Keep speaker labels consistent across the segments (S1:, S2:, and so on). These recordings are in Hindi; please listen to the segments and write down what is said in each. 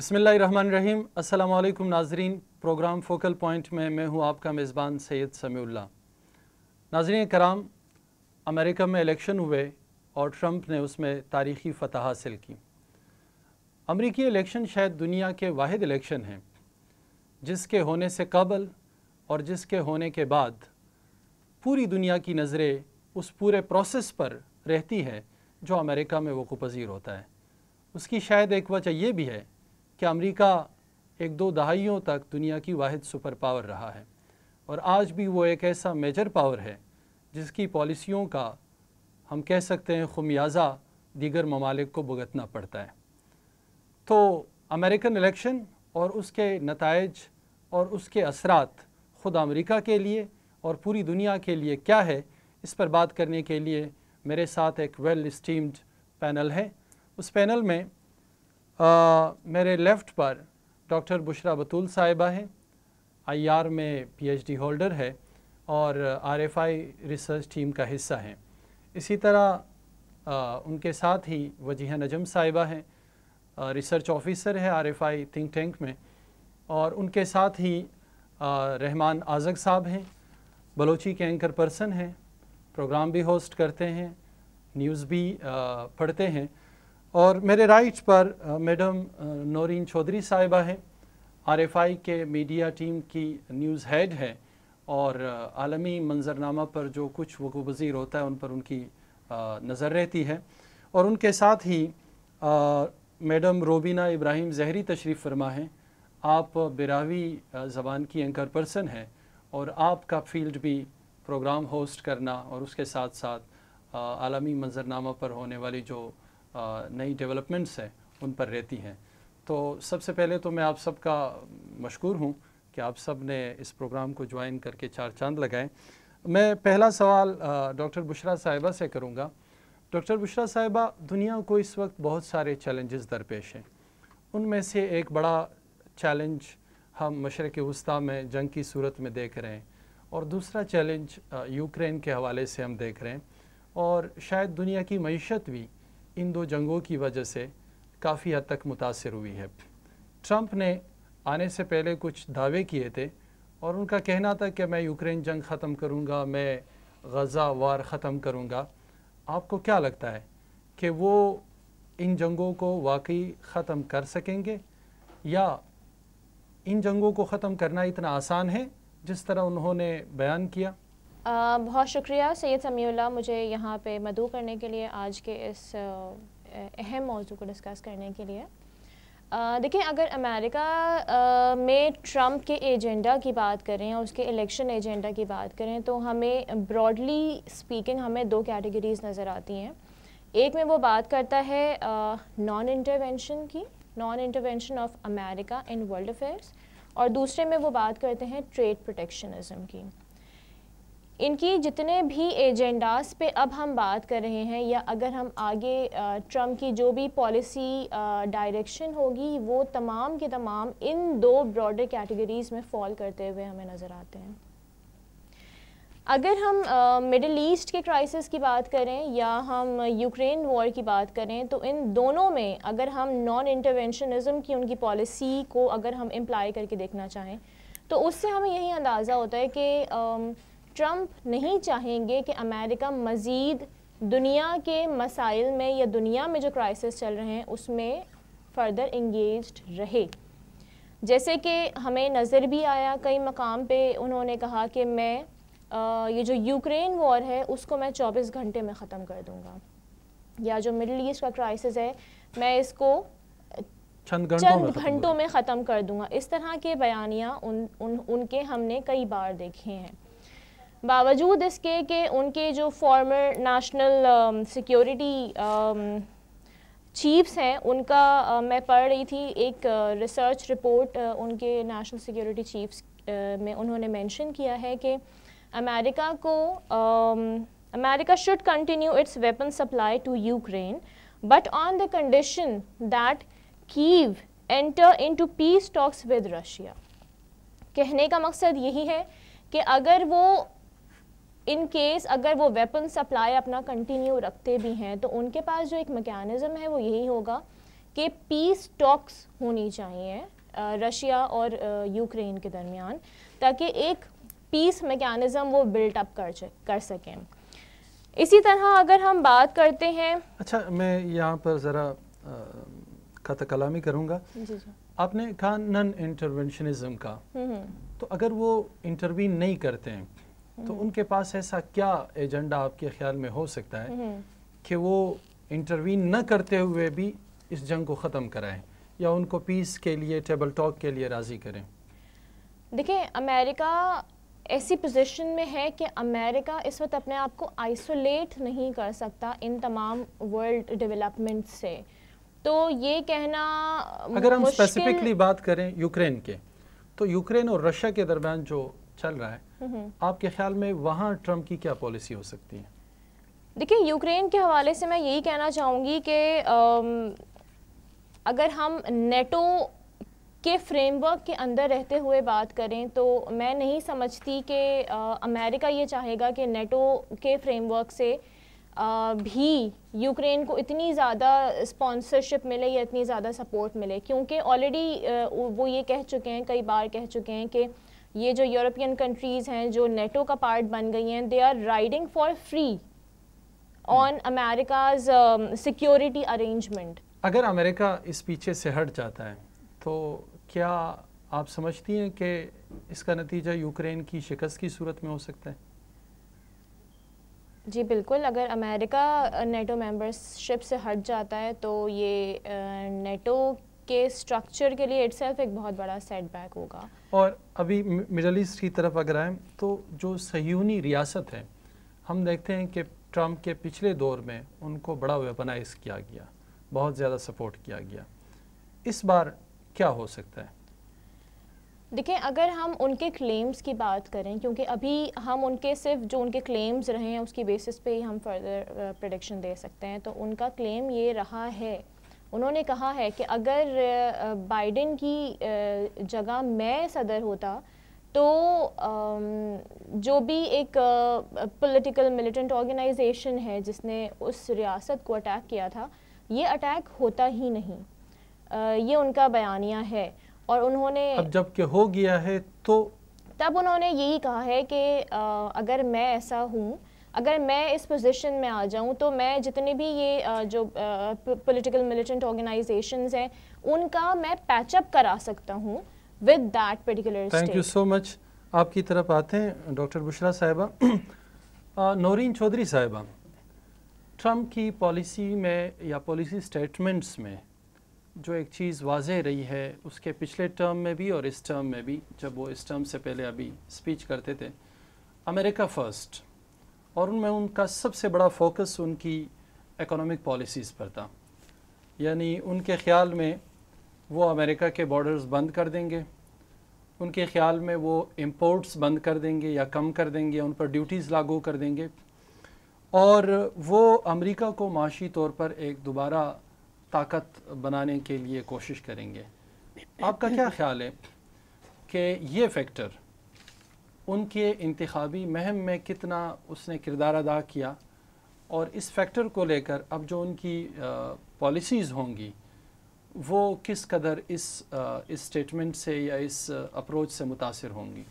S1: बसमीम् अल्लाम नाजरीन प्रोग्राम फोकल पॉइंट में मैं हूँ आपका मेज़बान सैद समीउल्ला नाजरन कराम अमेरिका में इलेक्शन हुए और ट्रंप ने उसमें तारीखी फ़तह हासिल की अमरीकी इलेक्शन शायद दुनिया के वाद इलेक्शन हैं जिसके होने से कबल और जिसके होने के बाद पूरी दुनिया की नज़रें उस पूरे प्रोसेस पर रहती है जो अमेरिका में वक़ पज़ीर होता है उसकी शायद एक वजह यह भी है कि अमेरिका एक दो दहाइयों तक दुनिया की वाद सुपर पावर रहा है और आज भी वो एक ऐसा मेजर पावर है जिसकी पॉलिसियों का हम कह सकते हैं खमियाजा दीगर ममालिक को भुगतना पड़ता है तो अमेरिकन इलेक्शन और उसके नतज और उसके असरात ख़ुद अमेरिका के लिए और पूरी दुनिया के लिए क्या है इस पर बात करने के लिए मेरे साथ एक वेल स्टीम्ड पैनल है उस पैनल में मेरे लेफ़्ट पर डॉक्टर बुशरा बतूल साहिबा है आईआर में पीएचडी होल्डर है और आरएफआई रिसर्च टीम का हिस्सा हैं इसी तरह आ, उनके साथ ही वजीह नजम साहिबा हैं रिसर्च ऑफिसर है आरएफआई थिंक टैंक में और उनके साथ ही आ, रहमान आजग साहब हैं बलोची के एंकर पर्सन हैं प्रोग्राम भी होस्ट करते हैं न्यूज़ भी आ, पढ़ते हैं और मेरे राइट पर मैडम नौरीन चौधरी साहिबा हैं आरएफआई के मीडिया टीम की न्यूज़ हेड है और आलमी मंजरनामा पर जो कुछ वकू वज़ीर होता है उन पर उनकी नज़र रहती है और उनके साथ ही मैडम रोबीना इब्राहिम जहरी तशरीफ़ फरमा हैं आप बिरावी ज़बान की एंकर पर्सन हैं और आपका फील्ड भी प्रोग्राम होस्ट करना और उसके साथ साथ आलमी मंजरनामा पर होने वाली जो नई डेवलपमेंट्स हैं उन पर रहती हैं तो सबसे पहले तो मैं आप सबका मशहूर हूँ कि आप सब ने इस प्रोग्राम को ज्वाइन करके चार चांद लगाए मैं पहला सवाल डॉक्टर बुशरा साहिबा से करूँगा डॉक्टर बुशरा साहिबा दुनिया को इस वक्त बहुत सारे चैलेंजेस दरपेश हैं उनमें से एक बड़ा चैलेंज हम मशरक़ वस्ती में जंग की सूरत में देख रहे हैं और दूसरा चैलेंज यूक्रेन के हवाले से हम देख रहे हैं और शायद दुनिया की मीशत भी इन दो जंगों की वजह से काफ़ी हद तक मुतासर हुई है ट्रंप ने आने से पहले कुछ दावे किए थे और उनका कहना था कि मैं यूक्रेन जंग ख़त्म करूँगा मैं गज़ा वार ख़त्म करूँगा आपको क्या लगता है कि वो इन जंगों को वाकई ख़त्म कर सकेंगे या इन जंगों को ख़त्म करना इतना आसान है जिस तरह उन्होंने बयान किया
S2: बहुत शुक्रिया सैयद समी मुझे यहाँ पे मदू करने के लिए आज के इस अहम मौजू को डिस्कस करने के लिए देखिए अगर अमेरिका आ, में ट्रम्प के एजेंडा की बात करें और उसके इलेक्शन एजेंडा की बात करें तो हमें ब्रॉडली स्पीकिंग हमें दो कैटेगरीज नज़र आती हैं एक में वो बात करता है नॉन इंटरवेंशन की non intervention of America in world affairs और दूसरे में वो बात करते हैं ट्रेड प्रोटेक्शनिज़म की इनकी जितने भी एजेंडाज पे अब हम बात कर रहे हैं या अगर हम आगे ट्रम्प की जो भी पॉलिसी डायरेक्शन होगी वो तमाम के तमाम इन दो ब्रॉडर कैटेगरीज़ में फॉल करते हुए हमें नज़र आते हैं अगर हम मिडिल uh, ईस्ट के क्राइसिस की बात करें या हम यूक्रेन वॉर की बात करें तो इन दोनों में अगर हम नॉन इंटरवेंशनिज्म की उनकी पॉलिसी को अगर हम इम्प्लाई करके देखना चाहें तो उससे हमें यही अंदाज़ा होता है कि uh, ट्रंप नहीं चाहेंगे कि अमेरिका मज़ीद दुनिया के मसाइल में या दुनिया में जो क्राइसिस चल रहे हैं उसमें फ़र्दर इंगेज रहे जैसे कि हमें नज़र भी आया कई मकाम पे उन्होंने कहा कि मैं आ, ये जो यूक्रेन वॉर है उसको मैं 24 घंटे में ख़त्म कर दूँगा या जो मिडल ईस्ट का क्राइसिस है मैं इसको
S1: चंद घंटों में
S2: ख़त्म कर दूँगा इस तरह के बयानियाँ उन, उन उनके हमने कई बार देखे हैं बावजूद इसके कि उनके जो फॉर्मर नेशनल सिक्योरिटी चीफ्स हैं उनका आ, uh, मैं पढ़ रही थी एक रिसर्च uh, रिपोर्ट uh, उनके नेशनल सिक्योरिटी चीफ्स में उन्होंने मेंशन किया है कि अमेरिका को um, America should continue its weapon supply to Ukraine but on the condition that Kyiv enter into peace talks with Russia कहने का मकसद यही है कि अगर वो इन केस अगर वो वेपन सप्लाई अपना कंटिन्यू रखते भी हैं तो उनके पास जो एक मैकेनिज़्म है वो यही होगा कि पीस टॉक्स होनी चाहिए रशिया और यूक्रेन के दरमियान ताकि एक पीस मैकेनिज़्म वो बिल्ट अप कर कर सकें इसी तरह अगर हम बात करते हैं
S1: अच्छा मैं यहाँ पर ज़रा खत कलामी करूँगा आपने कहा नन इंटरवेंशनिज्म का
S2: हम्म। तो
S1: अगर वो इंटरवीन नहीं करते हैं तो हम्म। उनके पास ऐसा क्या एजेंडा आपके ख्याल में हो सकता है हम्म। कि वो इंटरवीन न करते हुए भी इस जंग को ख़त्म कराएं या उनको पीस के लिए टेबल टॉक के लिए राज़ी करें
S2: देखिए अमेरिका ऐसी पोजीशन में है कि अमेरिका इस वक्त अपने आप को आइसोलेट नहीं कर सकता इन तमाम वर्ल्ड डेवलपमेंट से तो ये कहना अगर हम स्पेसिफिकली
S1: बात करें यूक्रेन के तो यूक्रेन और रशिया के दरमियान जो चल रहा है
S2: आपके
S1: ख्याल में वहाँ ट्रंप की क्या पॉलिसी हो सकती है
S2: देखिए यूक्रेन के हवाले से मैं यही कहना चाहूँगी कि अगर हम नेटो के फ्रेमवर्क के अंदर रहते हुए बात करें तो मैं नहीं समझती कि अमेरिका ये चाहेगा कि नेटो के फ्रेमवर्क से आ, भी यूक्रेन को इतनी ज़्यादा स्पॉन्सरशिप मिले या इतनी ज़्यादा सपोर्ट मिले क्योंकि ऑलरेडी वो ये कह चुके हैं कई बार कह चुके हैं कि ये जो यूरोपियन कंट्रीज़ हैं जो नेटो का पार्ट बन गई हैं they are riding for free on America's security arrangement
S1: अगर अमेरिका इस पीछे से हट जाता है तो क्या आप समझती हैं कि इसका नतीजा यूक्रेन की शिकस्त की सूरत में हो सकता है
S2: जी बिल्कुल अगर अमेरिका नेटो uh, मेंबरशिप से हट जाता है तो ये नेटो uh, के स्ट्रक्चर के लिए इट्स एक बहुत बड़ा सेटबैक होगा
S1: और अभी मिडल ईस्ट की तरफ अगर आए तो जो सयूनी रियासत है हम देखते हैं कि ट्रंप के पिछले दौर में उनको बड़ा वेपनाइज किया गया बहुत ज़्यादा सपोर्ट किया गया इस बार क्या हो सकता है
S2: देखिए अगर हम उनके क्लेम्स की बात करें क्योंकि अभी हम उनके सिर्फ जो उनके क्लेम्स रहे हैं उसकी बेसिस पे ही हम फर्दर प्रडिक्शन दे सकते हैं तो उनका क्लेम ये रहा है उन्होंने कहा है कि अगर बाइडेन की जगह मैं सदर होता तो जो भी एक पॉलिटिकल मिलिटेंट ऑर्गेनाइजेशन है जिसने उस रियासत को अटैक किया था ये अटैक होता ही नहीं ये उनका बयानिया है और उन्होंने अब
S1: जबकि हो गया है तो
S2: तब उन्होंने यही कहा है कि अगर मैं ऐसा हूँ अगर मैं इस पोजीशन में आ जाऊं तो मैं जितने भी ये जो पॉलिटिकल मिलिटेंट ऑर्गेनाइजेशंस हैं उनका मैं पैचअप करा सकता हूं with that particular thank you
S1: so much आपकी तरफ आते हैं डॉक्टर बुशरा साहिबा नौरीन चौधरी साहिबा ट्रम्प की पॉलिसी में या पॉलिसी स्टेटमेंट्स में जो एक चीज़ वाज रही है उसके पिछले टर्म में भी और इस टर्म में भी जब वो इस टर्म से पहले अभी स्पीच करते थे अमेरिका फ़र्स्ट और उनमें उनका सबसे बड़ा फोकस उनकी इकोनॉमिक पॉलिसीज़ पर था यानी उनके ख्याल में वो अमेरिका के बॉर्डर्स बंद कर देंगे उनके ख्याल में वो इम्पोर्ट्स बंद कर देंगे या कम कर देंगे उन पर ड्यूटीज़ लागू कर देंगे और वो अमेरिका को माशी तौर पर एक दोबारा ताकत बनाने के लिए कोशिश करेंगे आपका क्या ख्याल है कि ये फैक्टर उनके इंतबी महम में कितना उसने किरदार अदा किया और इस फैक्टर को लेकर अब जो उनकी पॉलिसीज़ होंगी वो किस कदर इस इस स्टेटमेंट से या इस अप्रोच से मुतासर होंगी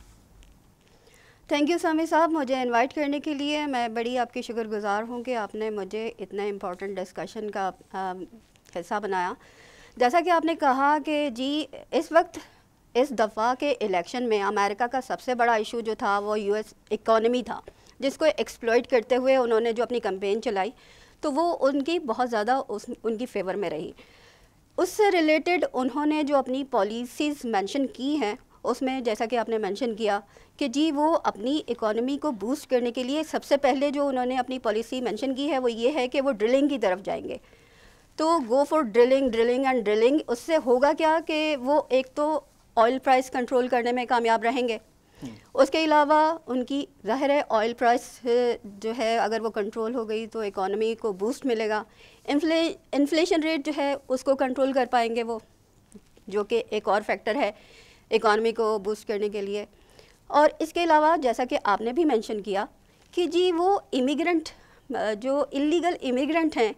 S3: थैंक यू सामी साहब मुझे इनवाइट करने के लिए मैं बड़ी आपकी शुक्रगुजार हूँ कि आपने मुझे इतना इम्पोर्टेंट डिस्कशन का हिस्सा बनाया जैसा कि आपने कहा कि जी इस वक्त इस दफ़ा के इलेक्शन में अमेरिका का सबसे बड़ा इशू जो था वो यू एस इकॉनमी था जिसको एक्सप्लोइ करते हुए उन्होंने जो अपनी कंपेन चलाई तो वो उनकी बहुत ज़्यादा उस उनकी फेवर में रही उससे रिलेटेड उन्होंने जो अपनी पॉलिसीज़ मेंशन की हैं उसमें जैसा कि आपने मेंशन किया कि जी वो अपनी इकोनॉमी को बूस्ट करने के लिए सबसे पहले जो उन्होंने अपनी पॉलिसी मेंशन की है वो ये है कि वो ड्रिलिंग की तरफ जाएंगे तो go for drilling drilling and drilling उससे होगा क्या कि वो एक तो ऑयल प्राइस कंट्रोल करने में कामयाब रहेंगे उसके अलावा उनकी ज़ाहिर है ऑयल प्राइस जो है अगर वो कंट्रोल हो गई तो इकॉनमी को बूस्ट मिलेगा इन्फ्ले इन्फ्लेशन रेट जो है उसको कंट्रोल कर पाएंगे वो जो कि एक और फैक्टर है इकॉनमी को बूस्ट करने के लिए और इसके अलावा जैसा कि आपने भी मेंशन किया कि जी वो इमिग्रेंट जो इलीगल इमिग्रेंट हैं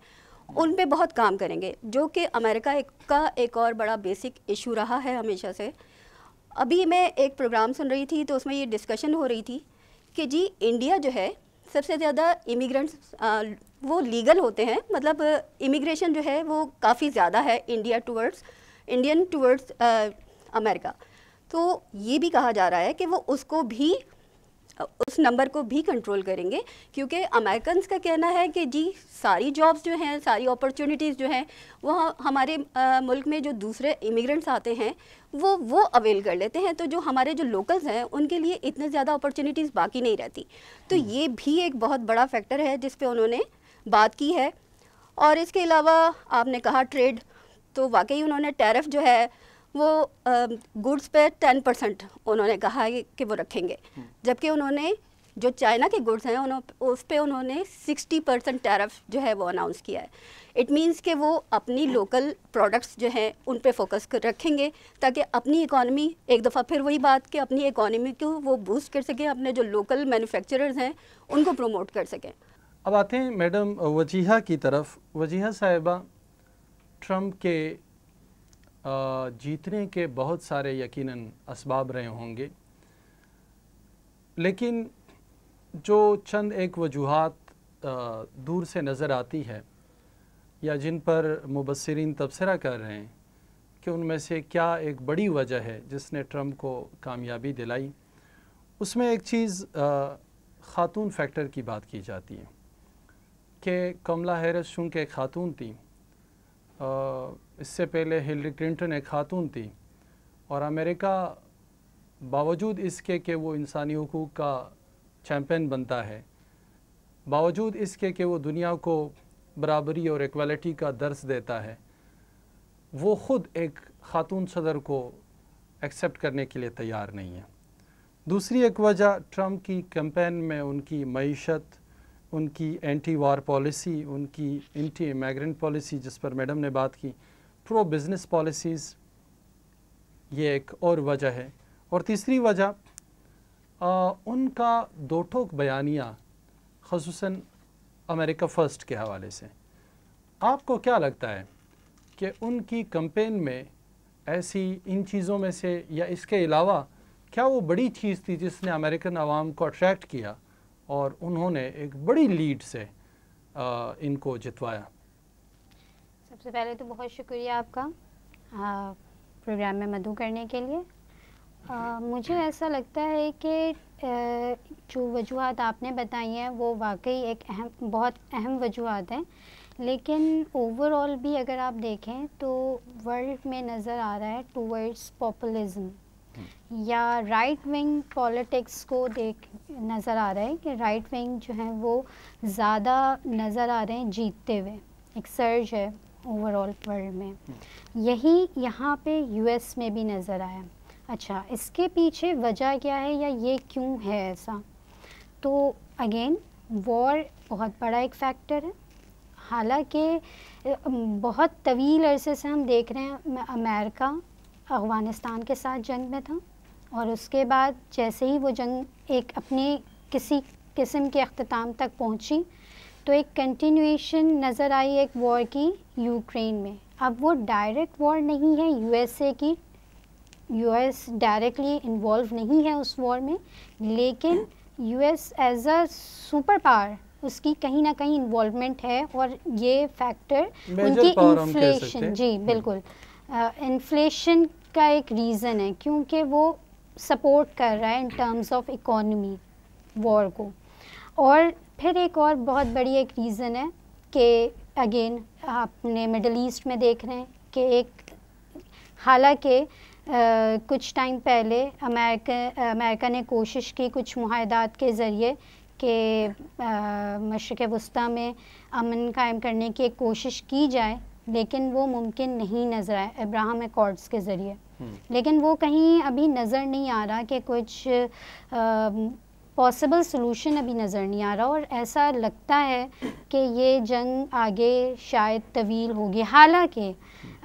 S3: उन पे बहुत काम करेंगे जो कि अमेरिका एक का एक और बड़ा बेसिक इशू रहा है हमेशा से अभी मैं एक प्रोग्राम सुन रही थी तो उसमें ये डिस्कशन हो रही थी कि जी इंडिया जो है सबसे ज़्यादा इमिग्रेंट्स वो लीगल होते हैं मतलब इमिग्रेशन जो है वो काफ़ी ज़्यादा है India towards Indian towards America तो ये भी कहा जा रहा है कि वो उसको भी उस नंबर को भी कंट्रोल करेंगे क्योंकि अमेरिकन का कहना है कि जी सारी जॉब्स जो हैं सारी अपॉर्चुनिटीज़ जो हैं वह हमारे आ, मुल्क में जो दूसरे इमिग्रेंट्स आते हैं वो वो अवेल कर लेते हैं तो जो हमारे जो लोकल्स हैं उनके लिए इतने ज़्यादा अपॉर्चुनिटीज़ बाकी नहीं रहती तो हम्म। ये भी एक बहुत बड़ा फैक्टर है जिस पर उन्होंने बात की है और इसके अलावा आपने कहा ट्रेड तो वाकई उन्होंने टैरफ जो है वो गुड्स पे टेन परसेंट उन्होंने कहा कि वो रखेंगे जबकि उन्होंने जो चाइना के गुड्स हैं उन्हों, उस पर उन्होंने सिक्सटी परसेंट टैरफ जो है वो अनाउंस किया है इट मीनस कि वो अपनी लोकल प्रोडक्ट्स जो हैं उन पर फोकस कर रखेंगे ताकि अपनी इकॉनमी एक दफ़ा फिर वही बात कि अपनी इकॉनमी को वो बूस्ट कर सकें अपने जो लोकल मैन्युफैक्चरर्स हैं उनको प्रमोट कर सकें
S1: अब आते हैं मैडम वजीहा की तरफ वजीहा साहिबा ट्रम्प के जीतने के बहुत सारे यकीनन इसबाब रहे होंगे लेकिन जो चंद एक वजूहत दूर से नज़र आती है या जिन पर मुबसरिन तबसरा कर रहे हैं कि उनमें से क्या एक बड़ी वजह है जिसने ट्रम्प को कामयाबी दिलाई उसमें एक चीज़ ख़ातून फैक्टर की बात की जाती है कि कमला हैरस चूँकि खातून थी इससे पहले हिलरी क्लिंटन एक खातून थी और अमेरिका बावजूद इसके कि वो इंसानी हकूक़ का चैम्पियन बनता है बावजूद इसके कि वो दुनिया को बराबरी और इक्वलिटी का दर्स देता है वो ख़ुद एक खातून सदर को एक्सेप्ट करने के लिए तैयार नहीं है दूसरी एक वजह ट्रंप की कैंपेन में उनकी मीशत उनकी एंटी वार पॉलिसी उनकी एंटी इमाइग्रेंट पॉलिसी जिस पर मैडम ने बात की प्रो बिज़नेस पॉलिसीज़ ये एक और वजह है और तीसरी वजह उनका दो ठोक बयानिया खसूस अमेरिका फ़र्स्ट के हवाले से आपको क्या लगता है कि उनकी कंपेन में ऐसी इन चीज़ों में से या इसके अलावा क्या वो बड़ी चीज़ थी जिसने अमेरिकन आवाम को अट्रैक्ट किया और उन्होंने एक बड़ी लीड से आ, इनको जितवाया
S4: सबसे पहले तो बहुत शुक्रिया आपका प्रोग्राम में मधु करने के लिए आ, मुझे ऐसा लगता है कि जो वजूहत आपने बताई हैं वो वाकई एक अहम बहुत अहम वजूहत हैं लेकिन ओवरऑल भी अगर आप देखें तो वर्ल्ड में नज़र आ रहा है टूवर्ड्स पॉपुलिज्म हम्म। या राइट विंग पॉलिटिक्स को देख नज़र आ रहा है कि राइट विंग जो हैं वो ज़्यादा नज़र आ रहे हैं जीतते हुए एक सर्ज है ओवरऑल वर्ल्ड में hmm. यही यहाँ पे यूएस में भी नज़र आया अच्छा इसके पीछे वजह क्या है या ये क्यों है ऐसा तो अगेन वॉर बहुत बड़ा एक फैक्टर है हालांकि बहुत तवील अरसे से हम देख रहे हैं अमेरिका अफ़गानिस्तान के साथ जंग में था और उसके बाद जैसे ही वो जंग एक अपने किसी किस्म के अख्ताम तक पहुंची तो एक कंटिन्यूएशन नज़र आई एक वॉर की यूक्रेन में अब वो डायरेक्ट वॉर नहीं है यूएसए की यूएस डायरेक्टली इन्वॉल्व नहीं है उस वॉर में लेकिन US as a super power उसकी कहीं ना कहीं इन्वॉल्वमेंट है और ये फैक्टर उनकी इन्फ्लेशन जी बिल्कुल इन्फ्लेशन uh, का एक रीज़न है क्योंकि वो सपोर्ट कर रहा है in terms of economy war को और फिर एक और बहुत बड़ी एक रीज़न है कि अगेन आपने मिडल ईस्ट में देख रहे हैं कि एक हालांकि कुछ टाइम पहले अमेरिका अमेरिका ने कोशिश की कुछ माहदात के ज़रिए कि मशरक़ वस्ती में अमन कायम करने की एक कोशिश की जाए लेकिन वो मुमकिन नहीं नज़र आए अब्राहम एकॉर्ड्स के ज़रिए हम्म। लेकिन वो कहीं अभी नज़र नहीं आ रहा कि कुछ आ, पॉसिबल सोलूशन अभी नज़र नहीं आ रहा और ऐसा लगता है कि ये जंग आगे शायद तवील होगी हालांकि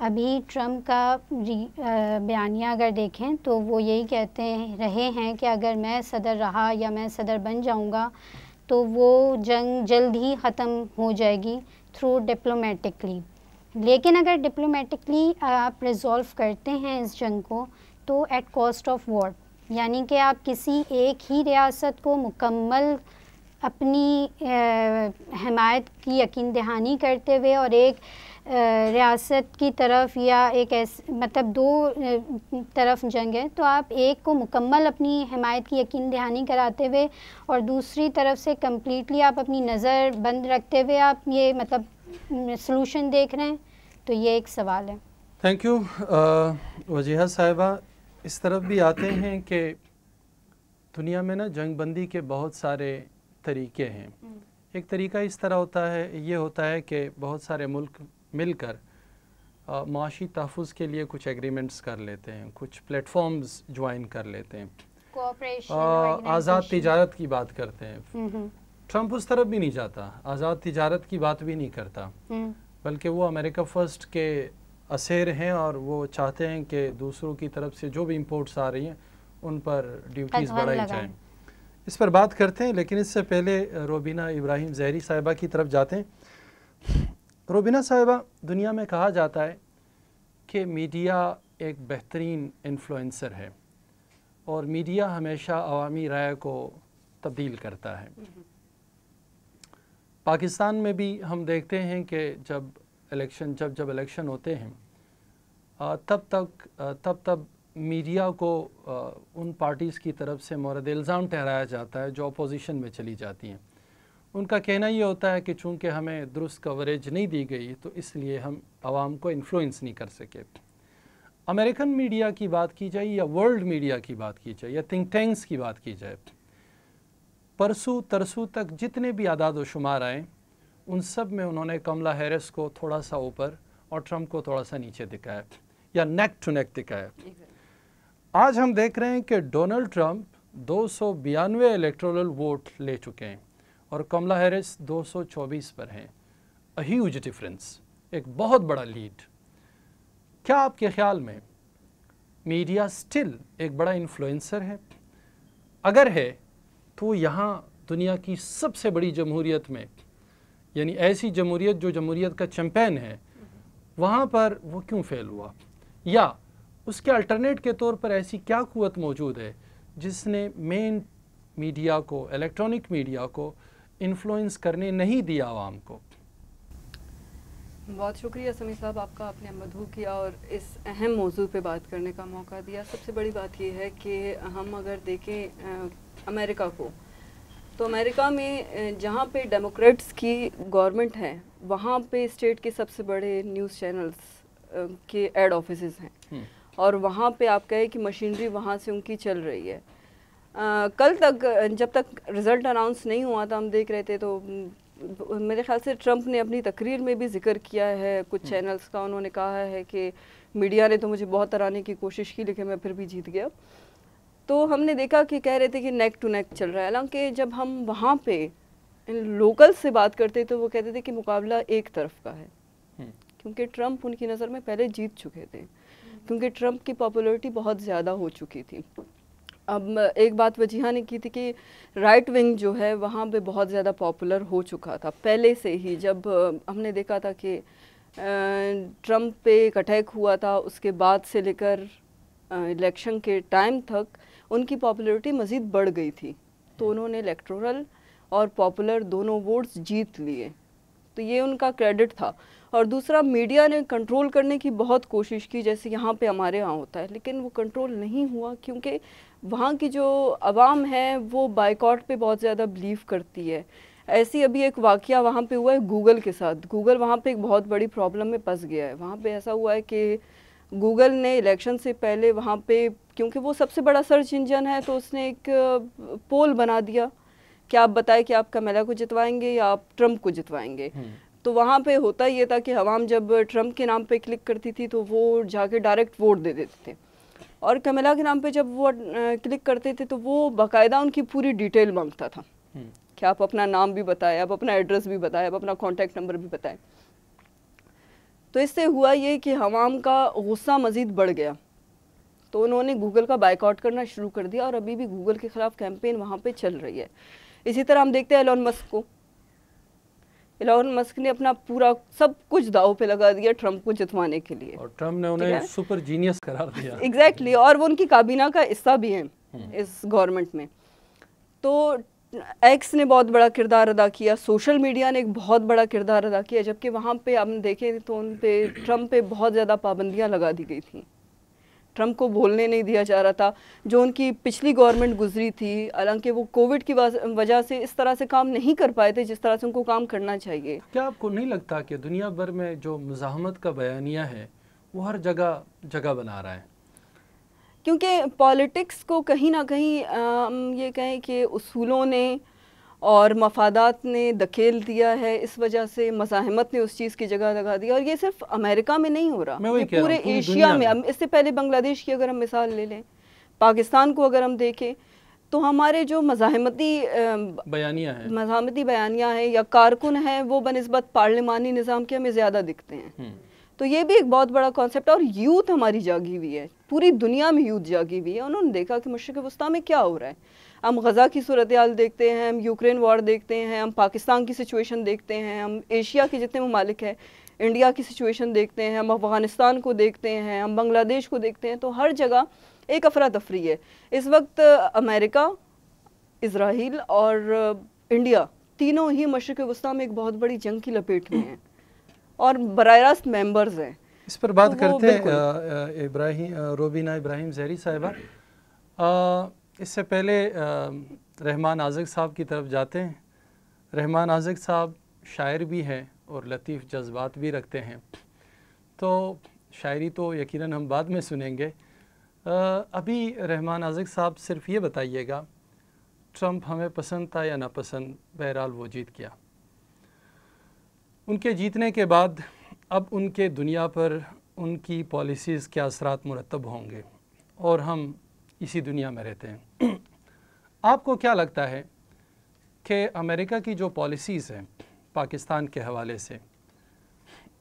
S4: अभी ट्रम्प का बयानिया अगर देखें तो वो यही कहते हैं रहे हैं कि अगर मैं सदर रहा या मैं सदर बन जाऊंगा तो वो जंग जल्द ही ख़त्म हो जाएगी थ्रू डिप्लोमेटिकली लेकिन अगर डिप्लोमेटिकली आप रिज़ॉल्व करते हैं इस जंग को तो एट कॉस्ट ऑफ वॉर यानी कि आप किसी एक ही रियासत को मुकम्मल अपनी हमायत की यकीन दहानी करते हुए और एक रियासत की तरफ या एक ऐसे मतलब दो तरफ जंग है तो आप एक को मुकम्मल अपनी हमायत की यकीन दहानी कराते हुए और दूसरी तरफ से कम्प्लीटली आप अपनी नज़र बंद रखते हुए आप ये मतलब सलूशन देख रहे हैं तो ये एक सवाल है
S1: थैंक यू वजीहा साहिबा इस तरफ भी आते हैं कि दुनिया में ना जंग बंदी के बहुत सारे तरीके हैं एक तरीका इस तरह होता है ये होता है कि बहुत सारे मुल्क मिलकर माशी तहफ़ के लिए कुछ एग्रीमेंट्स कर लेते हैं कुछ प्लेटफॉर्म्स ज्वाइन कर लेते
S4: हैं आज़ाद तजारत
S1: की बात करते हैं ट्रंप हम्म, हम्म। उस तरफ भी नहीं जाता आज़ाद तजारत की बात भी नहीं करता हम्म। बल्कि वो अमेरिका फ़र्स्ट के असेर हैं और वो चाहते हैं कि दूसरों की तरफ से जो भी इम्पोर्ट्स आ रही हैं उन पर ड्यूटीज़ बढ़ाई जाएँ इस पर बात करते हैं लेकिन इससे पहले रोबीना इब्राहिम जहरी साहिबा की तरफ जाते हैं रोबीना साहिबा दुनिया में कहा जाता है कि मीडिया एक बेहतरीन इन्फ्लुएंसर है और मीडिया हमेशा अवामी राय को तब्दील करता है हम्म। पाकिस्तान में भी हम देखते हैं कि जब इलेक्शन जब जब इलेक्शन होते हैं तब तक तब तब मीडिया को उन पार्टीज़ की तरफ से मरद इल्ज़ाम ठहराया जाता है जो अपोजिशन में चली जाती हैं उनका कहना ये होता है कि चूंकि हमें दुरुस्त कवरेज नहीं दी गई तो इसलिए हम आवाम को इन्फ्लुएंस नहीं कर सके अमेरिकन मीडिया की बात की जाए या वर्ल्ड मीडिया की बात की जाए या थिंक टैंक्स की बात की जाए परसों तरसों तक जितने भी आदाद व शुमार आएँ उन सब में उन्होंने कमला हैरिस को थोड़ा सा ऊपर और ट्रंप को थोड़ा सा नीचे दिखाया या नेक टू नेक दिखाया आज हम देख रहे हैं कि डोनाल्ड ट्रंप दो सौ बयानवे इलेक्ट्रोल वोट ले चुके हैं और कमला हैरिस 224 पर हैं अ ह्यूज डिफरेंस एक बहुत बड़ा लीड क्या आपके ख्याल में मीडिया स्टिल एक बड़ा इन्फ्लुएंसर है अगर है तो यहाँ दुनिया की सबसे बड़ी जमहूरियत में यानी ऐसी जमहूरीत जो जमहूरीत का चैम्पेन है वहाँ पर वो क्यों फेल हुआ या उसके अल्टरनेट के तौर पर ऐसी क्या क़वत मौजूद है जिसने मेन मीडिया को इलेक्ट्रॉनिक मीडिया को इन्फ्लुएंस करने नहीं दिया आवाम
S2: को
S5: बहुत शुक्रिया समी साहब आपका आपने मधु किया और इस अहम मौजू पे बात करने का मौका दिया सबसे बड़ी बात यह है कि हम अगर देखें अमेरिका को तो अमेरिका में जहाँ पे डेमोक्रेट्स की गवर्नमेंट है वहाँ पे स्टेट के सबसे बड़े न्यूज़ चैनल्स के एड ऑफिस हैं हम्म। और वहाँ पे आप कहें कि मशीनरी वहाँ से उनकी चल रही है आ, कल तक जब तक रिज़ल्ट अनाउंस नहीं हुआ था हम देख रहे थे तो मेरे ख्याल से ट्रंप ने अपनी तकरीर में भी जिक्र किया है कुछ हम्म। चैनल्स का उन्होंने कहा है कि मीडिया ने तो मुझे बहुत हराने की कोशिश की लेकिन मैं फिर भी जीत गया तो हमने देखा कि कह रहे थे कि नेक टू नेक चल रहा है हालांकि जब हम वहाँ पे लोकल से बात करते तो वो कहते थे कि मुकाबला एक तरफ का है हम्म। क्योंकि ट्रंप उनकी नज़र में पहले जीत चुके थे क्योंकि ट्रंप की पॉपुलरिटी बहुत ज़्यादा हो चुकी थी अब एक बात वजीहा ने की थी कि राइट विंग जो है वहाँ पे बहुत ज़्यादा पॉपुलर हो चुका था पहले से ही जब हमने देखा था कि ट्रंप पे एक अटैक हुआ था उसके बाद से लेकर इलेक्शन के टाइम तक उनकी पॉपुलरिटी मज़ीद बढ़ गई थी तो हम्म। उन्होंने इलेक्ट्रोरल और पॉपुलर दोनों वोट्स जीत लिए तो ये उनका क्रेडिट था और दूसरा मीडिया ने कंट्रोल करने की बहुत कोशिश की जैसे यहाँ पे हमारे यहाँ होता है लेकिन वो कंट्रोल नहीं हुआ क्योंकि वहाँ की जो आवाम है वो बाइकआउट पे बहुत ज़्यादा बिलीव करती है ऐसी अभी एक वाक़ वहाँ पे हुआ है गूगल के साथ गूगल वहाँ पे एक बहुत बड़ी प्रॉब्लम में फंस गया है वहाँ पे ऐसा हुआ है कि गूगल ने इलेक्शन से पहले वहाँ पे क्योंकि वो सबसे बड़ा सर्च इंजन है तो उसने एक पोल बना दिया कि आप बताएं कि आप कमेला को जितवाएंगे या आप ट्रंप को जितवाएंगे हम्म। तो वहाँ पे होता ये था कि हवाम जब ट्रंप के नाम पे क्लिक करती थी तो वो जाके डायरेक्ट वोट दे देते थे और कमेला के नाम पे जब वो क्लिक करते थे तो वो बाकायदा उनकी पूरी डिटेल मांगता था हम्म। कि आप अपना नाम भी बताएं आप अपना एड्रेस भी बताएं आप अपना कॉन्टैक्ट नंबर भी बताएं तो इससे हुआ ये कि हवाम का गुस्सा मज़ीद बढ़ गया तो उन्होंने गूगल का बाइकआउट करना शुरू कर दिया और अभी भी गूगल के ख़िलाफ़ कैंपेन वहाँ पर चल रही है इसी तरह हम देखते हैं एलोन मस्क को एलोन मस्क ने अपना पूरा सब कुछ दाव पे लगा दिया ट्रंप को जितवाने के लिए और ट्रंप ने उन्हें
S1: सुपर जीनियस करार दिया
S5: एग्जैक्टली exactly, और वो उनकी काबीना का हिस्सा भी है हम्म। इस गवर्नमेंट में तो एक्स ने बहुत बड़ा किरदार अदा किया सोशल मीडिया ने एक बहुत बड़ा किरदार अदा किया जबकि वहाँ पे हम देखें तो उन पे ट्रंप पे बहुत ज़्यादा पाबंदियाँ लगा दी गई थी ट्रंप को बोलने नहीं दिया जा रहा था जो उनकी पिछली गवर्नमेंट गुजरी थी हालांकि वो कोविड की वजह से इस तरह से काम नहीं कर पाए थे जिस तरह से उनको काम करना चाहिए
S1: क्या आपको नहीं लगता कि दुनिया भर में जो मुजामत का बयानिया है वो हर जगह जगह बना रहा है
S5: क्योंकि पॉलिटिक्स को कहीं ना कहीं हम ये कहें कि उसूलों ने और मफादात ने धकेल दिया है इस वजह से मजाहमत ने उस चीज़ की जगह लगा दी और ये सिर्फ अमेरिका में नहीं हो रहा ये पूरे एशिया में अब इससे पहले बांग्लादेश की अगर हम मिसाल ले लें पाकिस्तान को अगर हम देखें तो हमारे जो मजाहमती बयानिया है मजाहमती बयानिया हैं या कारकुन हैं वो बनस्बत पार्लिमानी निज़ाम के हमें ज़्यादा दिखते हैं हम्म। तो ये भी एक बहुत बड़ा कॉन्सेप्ट है और यूथ हमारी जागी हुई है पूरी दुनिया में यूथ जागी हुई है उन्होंने देखा कि मशरक़ वस्ती में क्या हो रहा है हम गज़ा की सूरत हाल देखते हैं हम यूक्रेन वॉर देखते हैं हम पाकिस्तान की सिचुएशन देखते हैं हम एशिया के जितने ममालिक हैं इंडिया की सिचुएशन देखते हैं हम अफ़गानिस्तान को देखते हैं हम बांग्लादेश को देखते हैं तो हर जगह एक अफरा तफरी है इस वक्त अमेरिका इसराइल और इंडिया तीनों ही मशरक़ वस्ती में एक बहुत बड़ी जंग की लपेट में हैं और बर रास्त मेम्बर्स हैं इस पर बात तो करते
S1: हैं इब्राहिम रोबीना इब्राहिम जहरी साहिबा इससे पहले रहमान आजक साहब की तरफ जाते हैं रहमान आजक साहब शायर भी हैं और लतीफ़ जज्बात भी रखते हैं तो शायरी तो यकीनन हम बाद में सुनेंगे आ, अभी रहमान आजक साहब सिर्फ ये बताइएगा ट्रंप हमें पसंद था या नापसंद बहरहाल वो जीत गया उनके जीतने के बाद अब उनके दुनिया पर उनकी पॉलिसीज़ के असरात मुरतब होंगे और हम इसी दुनिया में रहते हैं आपको क्या लगता है कि अमेरिका की जो पॉलिसीज़ हैं पाकिस्तान के हवाले से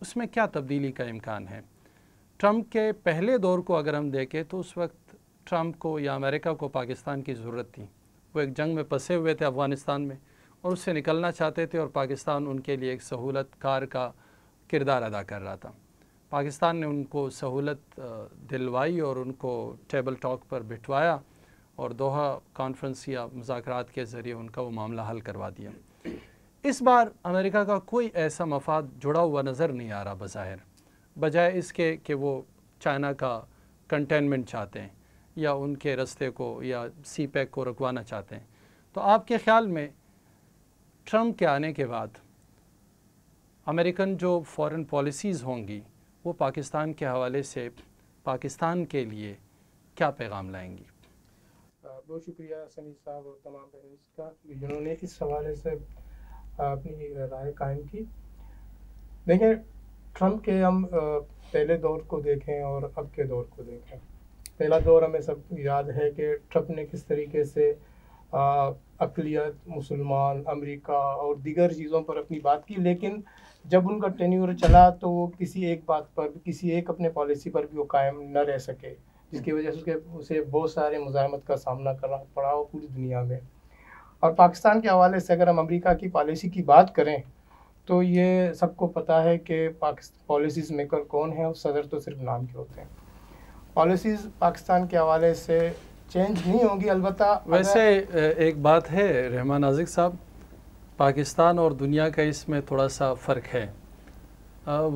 S1: उसमें क्या तब्दीली का इम्कान है ट्रंप के पहले दौर को अगर हम देखें तो उस वक्त ट्रंप को या अमेरिका को पाकिस्तान की ज़रूरत थी वो एक जंग में फंसे हुए थे अफ़गानिस्तान में और उससे निकलना चाहते थे और पाकिस्तान उनके लिए एक सहूलत कार का किरदार अदा कर रहा था पाकिस्तान ने उनको सहूलत दिलवाई और उनको टेबल टॉक पर बिठवाया और दोहा कॉन्फ्रेंस या मुजाकर के ज़रिए उनका वो मामला हल करवा दिया इस बार अमेरिका का कोई ऐसा मफाद जुड़ा हुआ नज़र नहीं आ रहा बज़ाहिर बजाय इसके कि वो चाइना का कंटेनमेंट चाहते हैं या उनके रस्ते को या सी पैक को रुकवाना चाहते हैं तो आपके ख्याल में ट्रम्प के आने के बाद अमेरिकन जो फॉरेन पॉलिसीज़ होंगी वो पाकिस्तान के हवाले से पाकिस्तान के लिए क्या पैगाम लाएंगी
S6: बहुत शुक्रिया सनी साहब और तमाम का जिन्होंने इस हवाले से अपनी राय कायम की देखें ट्रंप के हम पहले दौर को देखें और अब के दौर को देखें पहला दौर हमें सब याद है कि ट्रंप ने किस तरीके से अकलियत मुसलमान अमेरिका और दीगर चीज़ों पर अपनी बात की लेकिन जब उनका टेन्यूर चला तो वो किसी एक बात पर किसी एक अपने पॉलिसी पर भी वो कायम न रह सके जिसकी वजह से उसके उसे बहुत सारे मुजामत का सामना करना पड़ा हो पूरी दुनिया में और पाकिस्तान के हवाले से अगर हम अमेरिका की पॉलिसी की बात करें तो ये सबको पता है कि पॉलिसीज मेकर कौन है और सदर तो सिर्फ नाम के होते हैं पॉलिसीज़ पाकिस्तान के हवाले से चेंज नहीं होगी अलबत् वैसे
S1: एक बात है रहमान नाजिक साहब पाकिस्तान और दुनिया का इसमें थोड़ा सा फ़र्क है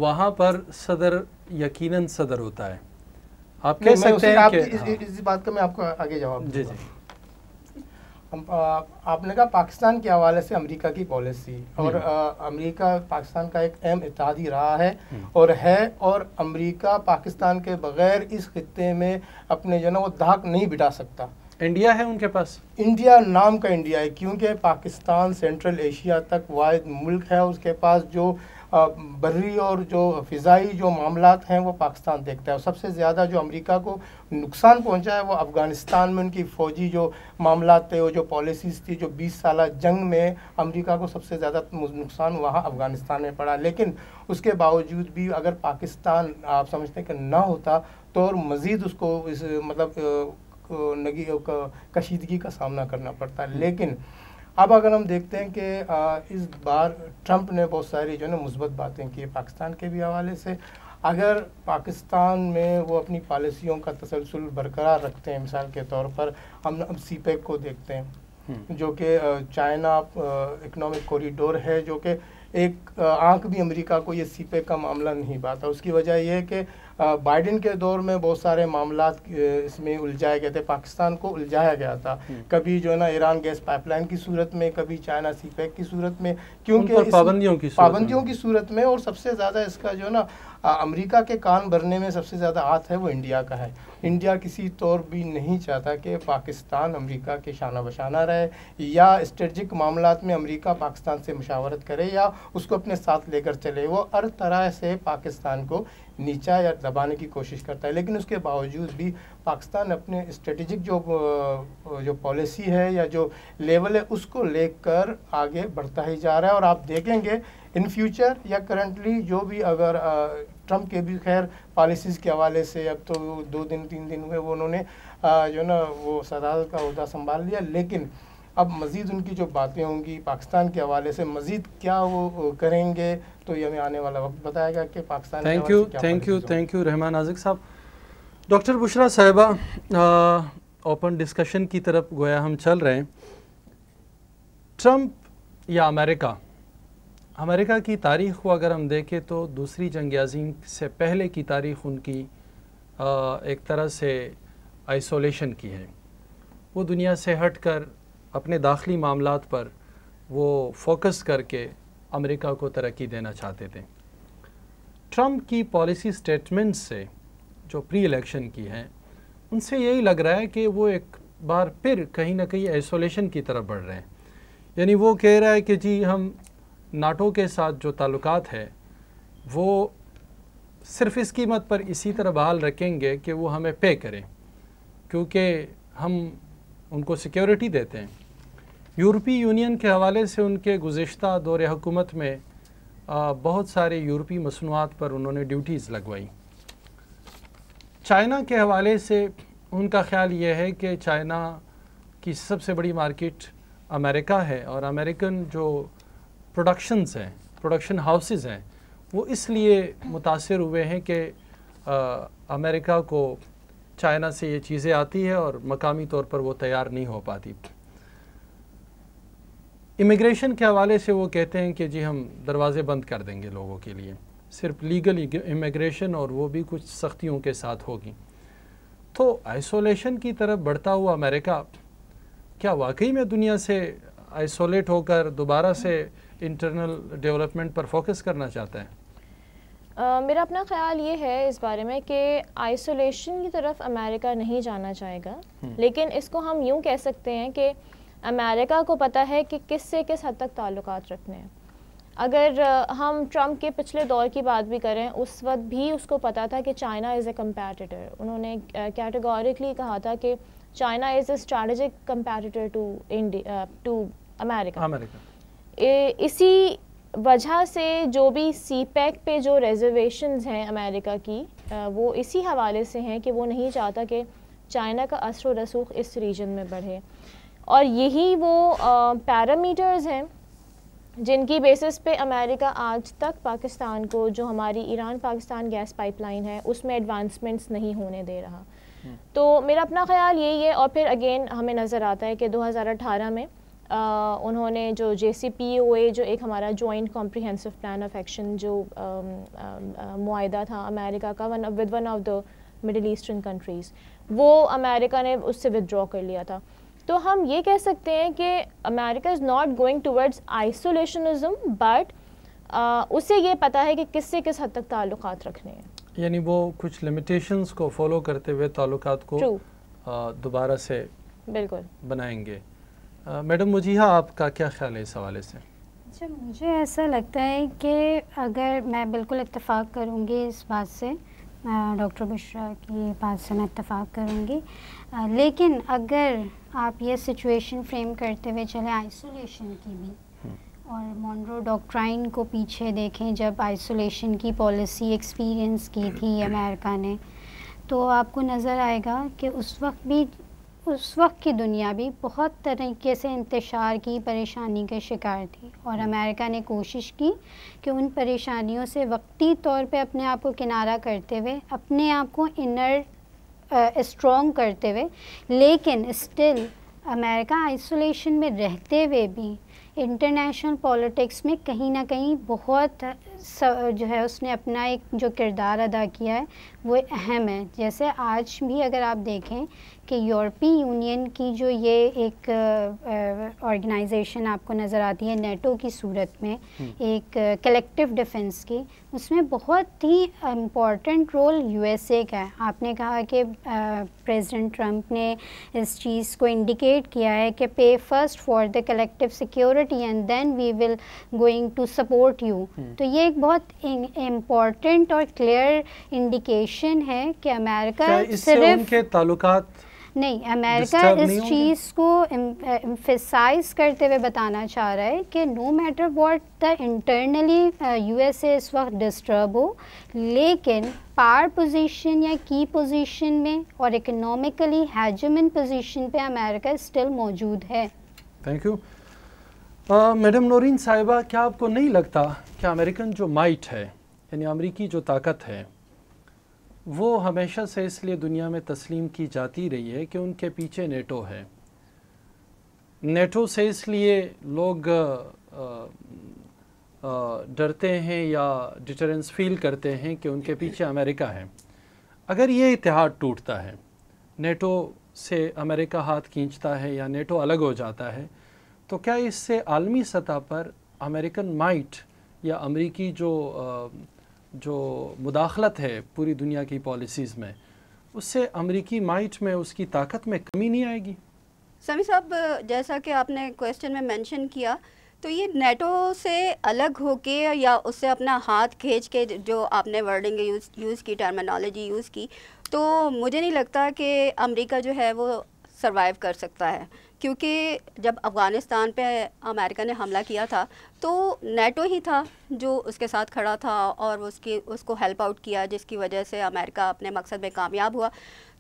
S1: वहाँ पर सदर यकीनन सदर होता है
S6: आप कह सकते हैं कि इस, हाँ। इस बात का मैं आपको आगे जवाब जी जी आपने कहा पाकिस्तान के हवाले से अमेरिका की पॉलिसी और हम्म। अमेरिका पाकिस्तान का एक अहम इतिहादी रहा है हम्म। और है और अमेरिका पाकिस्तान के बगैर इस खत्े में अपने जो है वो धाक नहीं बिठा सकता इंडिया है उनके पास इंडिया नाम का इंडिया है क्योंकि पाकिस्तान सेंट्रल एशिया तक वाद मुल्क है उसके पास जो बर्री और जो फ़िज़ाई जो मामला हैं वो पाकिस्तान देखता है और सबसे ज़्यादा जो अमेरिका को नुकसान पहुंचा है वो अफ़गानिस्तान में उनकी फ़ौजी जो मामला थे और जो पॉलिसीज़ थी जो 20 साल जंग में अमेरिका को सबसे ज़्यादा नुकसान वहाँ अफ़गानिस्तान में पड़ा लेकिन उसके बावजूद भी अगर पाकिस्तान आप समझते हैं कि ना होता तो और मज़ीद उसको इस मतलब नगी कशीदगी का सामना करना पड़ता है लेकिन अब अगर हम देखते हैं कि इस बार ट्रंप ने बहुत सारी जो है ना मुस्बत बातें की पाकिस्तान के भी हवाले से अगर पाकिस्तान में वो अपनी पॉलिसियों का तसलसल बरकरार रखते हैं मिसाल के तौर पर हम अब सी पैक को देखते हैं हम्म। जो कि चाइना इकनॉमिक कॉरिडोर है जो कि एक आंख भी अमेरिका को ये सीपे का मामला नहीं पाता उसकी वजह यह है कि बाइडेन के दौर में बहुत सारे मामला इसमें उलझाए गए थे पाकिस्तान को उलझाया गया था हम्म। कभी जो है ना ईरान गैस पाइपलाइन की सूरत में कभी चाइना सीपैक की सूरत में क्योंकि पाबंदियों की पाबंदियों की सूरत में और सबसे ज़्यादा इसका जो है ना अमेरिका के कान भरने में सबसे ज़्यादा हाथ है वो इंडिया का है इंडिया किसी तौर भी नहीं चाहता कि पाकिस्तान अमेरिका के शाना बशाना रहे या स्ट्रेटिक मामला में अमेरिका पाकिस्तान से मुशावरत करे या उसको अपने साथ लेकर चले वो हर तरह से पाकिस्तान को नीचा या दबाने की कोशिश करता है लेकिन उसके बावजूद भी पाकिस्तान अपने स्ट्रेटजिक जो जो पॉलिसी है या जो लेवल है उसको लेकर आगे बढ़ता ही जा रहा है और आप देखेंगे इन फ्यूचर या करंटली जो भी अगर ट्रंप के भी खैर पॉलिसीज़ के हवाले से अब तो दो दिन तीन दिन हुए वो उन्होंने जो ना वो सदारत का अहदा संभाल लिया लेकिन अब मज़ीद उनकी जो बातें होंगी पाकिस्तान के हवाले से मज़ीद क्या वो करेंगे तो ये हमें आने वाला वक्त बताएगा कि Pakistan thank you thank you
S1: thank you Rahman Nazik साहब डॉक्टर बुशरा साहबा ओपन डिस्कशन की तरफ गोया हम चल रहे हैं ट्रंप या अमेरिका अमेरिका की तारीख़ को अगर हम देखें तो दूसरी जंग अजीम से पहले की तारीख़ उनकी आ, एक तरह से आइसोलेशन की है वो दुनिया से हट कर अपने दाखिली मामला पर वो फोकस करके अमेरिका को तरक्की देना चाहते थे ट्रंप की पॉलिसी स्टेटमेंट से जो प्री इलेक्शन की हैं उनसे यही लग रहा है कि वो एक बार फिर कहीं ना कहीं आइसोलेशन की तरफ बढ़ रहे हैं यानी वो कह रहा है कि जी हम नाटो के साथ जो ताल्लुक है वो सिर्फ इस कीमत पर इसी तरह बहाल रखेंगे कि वो हमें पे करें क्योंकि हम उनको सिक्योरिटी देते हैं यूरोपीय यूनियन के हवाले से उनके गुज्त दौर हकूमत में आ, बहुत सारे यूरोपीय मसनूआत पर उन्होंने ड्यूटीज़ लगवाई चाइना के हवाले से उनका ख्याल ये है कि चाइना की सबसे बड़ी मार्केट अमेरिका है और अमेरिकन जो प्रोडक्शंस हैं प्रोडक्शन हाउसेस हैं वो इसलिए मुतासर हुए हैं कि अमेरिका को चाइना से ये चीज़ें आती है और मकामी तौर पर वो तैयार नहीं हो पाती इमिग्रेशन के हवाले से वो कहते हैं कि जी हम दरवाज़े बंद कर देंगे लोगों के लिए सिर्फ लीगल इमिग्रेशन और वो भी कुछ सख्तियों के साथ होगी तो आइसोलेशन की तरफ बढ़ता हुआ अमेरिका क्या वाकई में दुनिया से आइसोलेट होकर दोबारा से इंटरनल डेवलपमेंट पर फोकस करना चाहता है
S2: Uh, मेरा अपना ख्याल ये है इस बारे में कि आइसोलेशन की तरफ अमेरिका नहीं जाना चाहेगा हम्म। लेकिन इसको हम यूँ कह सकते हैं कि अमेरिका को पता है कि किस से किस हद तक ताल्लुक रखने हैं अगर हम ट्रम्प के पिछले दौर की बात भी करें उस वक्त भी उसको पता था कि चाइना इज़ ए कम्पेटिटर उन्होंने कैटेगोरिकली कहा था कि China is a strategic competitor to India to America इसी वजह से जो भी सी पैक e पे जो रिजर्वेशंस हैं अमेरिका की वो इसी हवाले से हैं कि वो नहीं चाहता कि चाइना का असर रसूख इस रीजन में बढ़े और यही वो पैरामीटर्स हैं जिनकी बेसिस पे अमेरिका आज तक पाकिस्तान को जो हमारी ईरान पाकिस्तान गैस पाइपलाइन है उसमें एडवांसमेंट्स नहीं होने दे रहा हम्म। तो मेरा अपना ख्याल यही है और फिर अगेन हमें नज़र आता है कि 2018 में उन्होंने जो जे सी पी ओ ए जो एक हमारा joint comprehensive plan of action जो माहा था अमेरिका का one with one of the middle eastern countries वो अमेरिका ने उससे विदड्रॉ कर लिया था तो हम ये कह सकते हैं कि America is not going towards isolationism but उसे ये पता है कि किससे किस हद तक ताल्लुक रखने हैं
S1: यानी वो कुछ लिमिटेशंस को फॉलो करते हुए ताल्लुक को दोबारा से बिल्कुल बनाएंगे मैडम मुजीहा आपका क्या ख्याल है इस हवाले से
S4: अच्छा मुझे ऐसा लगता है कि अगर मैं बिल्कुल इतफ़ाक़ करूँगी इस बात से डॉक्टर मिश्रा की बात से मैं इतफ़ाक़ करूँगी लेकिन अगर आप ये सिचुएशन फ्रेम करते हुए चले आइसोलेशन की भी हम्म। और मॉन्ड्रो डॉक्ट्राइन को पीछे देखें जब आइसोलेशन की पॉलिसी एक्सपीरियंस की थी अमेरिका ने तो आपको नज़र आएगा कि उस वक्त भी उस वक्त की दुनिया भी बहुत तरीके से इंतशार की परेशानी के शिकार थी और हम्म। अमेरिका ने कोशिश की कि उन परेशानियों से वक्ती तौर पे अपने आप को किनारा करते हुए अपने आप को इनर स्ट्रॉन्ग करते हुए लेकिन स्टिल अमेरिका आइसोलेशन में रहते हुए भी इंटरनेशनल पॉलिटिक्स में कहीं ना कहीं बहुत जो है उसने अपना एक जो किरदार अदा किया है वो अहम है जैसे आज भी अगर आप देखें कि यूरोपी यूनियन की जो ये एक ऑर्गेनाइजेशन आपको नज़र आती है नेटो की सूरत में हम्म। एक कलेक्टिव डिफेंस की उसमें बहुत ही इम्पॉर्टेंट रोल यूएसए का है आपने कहा कि प्रेसिडेंट ट्रंप ने इस चीज़ को इंडिकेट किया है कि pay first for the collective security and then we will going to support you तो ये एक बहुत इम्पॉर्टेंट और क्लियर इंडिकेशन है कि अमेरिका सिर्फ उनके
S1: ताल्लुकात
S4: नहीं अमेरिका इस चीज़ को इम्फेसाइज eh, करते हुए बताना चाह रहा है कि no matter what the internally USA इस वक्त डिस्टर्ब हो लेकिन पार पोजीशन या की पोजीशन में और इकोनॉमिकली हैजमिन पोजीशन पे अमेरिका स्टिल मौजूद है
S1: थैंक यू मैडम नौरीन साहिबा क्या आपको नहीं लगता कि अमेरिकन जो माइट है यानी अमरीकी जो ताकत है वो हमेशा से इसलिए दुनिया में तस्लीम की जाती रही है कि उनके पीछे नेटो है नेटो से इसलिए लोग डरते हैं या डिटरेंस फील करते हैं कि उनके पीछे अमेरिका है अगर ये इतिहाद टूटता है नेटो से अमेरिका हाथ खींचता है या नेटो अलग हो जाता है तो क्या इससे आलमी सतह पर अमेरिकन माइट या अमरीकी जो आ, जो मुदाखलत है पूरी दुनिया की पॉलिसीज़ में उससे अमरीकी माइट में उसकी ताकत में कमी नहीं आएगी
S3: समी साहब जैसा कि आपने क्वेश्चन में मेंशन किया तो ये नेटो से अलग होके या उससे अपना हाथ खींच के जो आपने वर्डिंग यूज़ यूज़ की टर्मिनोलॉजी यूज़ की तो मुझे नहीं लगता कि अमेरिका जो है वो सर्वाइव कर सकता है क्योंकि जब अफ़गानिस्तान पे अमेरिका ने हमला किया था तो नेटो ही था जो उसके साथ खड़ा था और उसकी उसको हेल्प आउट किया जिसकी वजह से अमेरिका अपने मकसद में कामयाब हुआ